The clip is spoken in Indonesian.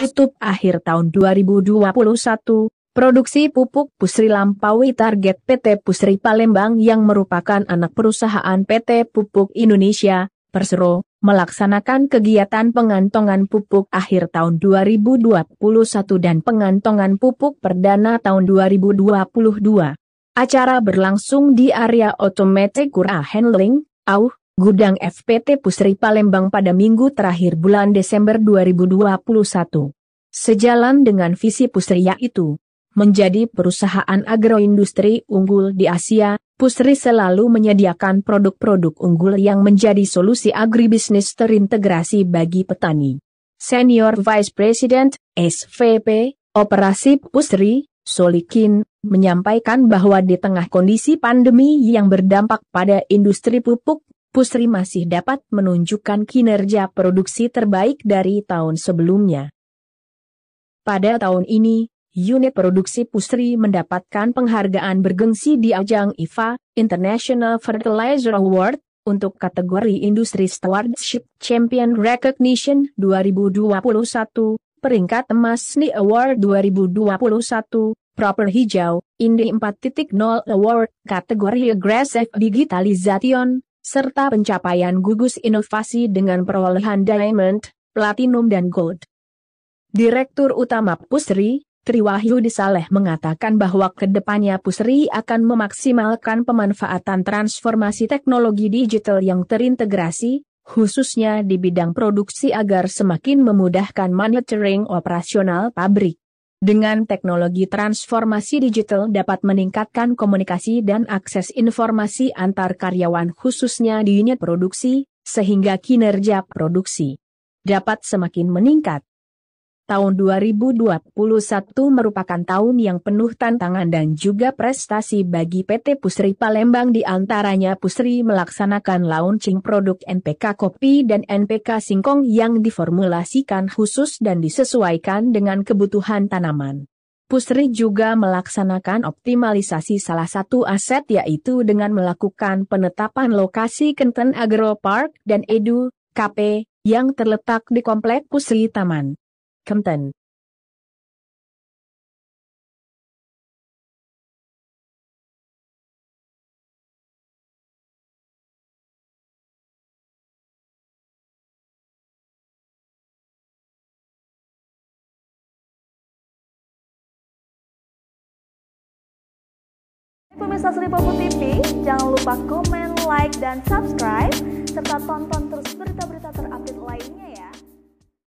tertutup akhir tahun 2021, produksi pupuk Pusri lampaui target PT Pusri Palembang yang merupakan anak perusahaan PT Pupuk Indonesia, Persero, melaksanakan kegiatan pengantongan pupuk akhir tahun 2021 dan pengantongan pupuk perdana tahun 2022. Acara berlangsung di area Automatic Kura Handling, (AU) Gudang FPT Pusri Palembang pada minggu terakhir bulan Desember 2021. Sejalan dengan visi Pusriya itu, menjadi perusahaan agroindustri unggul di Asia, Pusri selalu menyediakan produk-produk unggul yang menjadi solusi agribisnis terintegrasi bagi petani. Senior Vice President, SVP, Operasi Pusri, Solikin, menyampaikan bahwa di tengah kondisi pandemi yang berdampak pada industri pupuk, Pusri masih dapat menunjukkan kinerja produksi terbaik dari tahun sebelumnya. Pada tahun ini, unit produksi Pusri mendapatkan penghargaan bergengsi di ajang IFA, International Fertilizer Award, untuk kategori Industri Stewardship Champion Recognition 2021, peringkat emas SNI Award 2021, Proper Hijau, Indi 4.0 Award, kategori Aggressive Digitalization, serta pencapaian gugus inovasi dengan perolehan Diamond, Platinum dan Gold. Direktur Utama Pusri, Triwahyu Disaleh mengatakan bahwa kedepannya Pusri akan memaksimalkan pemanfaatan transformasi teknologi digital yang terintegrasi, khususnya di bidang produksi agar semakin memudahkan monitoring operasional pabrik. Dengan teknologi transformasi digital dapat meningkatkan komunikasi dan akses informasi antar karyawan khususnya di unit produksi, sehingga kinerja produksi dapat semakin meningkat tahun 2021 merupakan tahun yang penuh tantangan dan juga prestasi bagi PT Pusri Palembang di antaranya Pusri melaksanakan launching produk NPK Kopi dan NPK Singkong yang diformulasikan khusus dan disesuaikan dengan kebutuhan tanaman. Pusri juga melaksanakan optimalisasi salah satu aset yaitu dengan melakukan penetapan lokasi Kenten Agro Park dan Edu, KP, yang terletak di Komplek Pusri Taman. Kempten Pemirsa Sri Popo TV, jangan lupa komen, like, dan subscribe, serta tonton terus berita-berita ter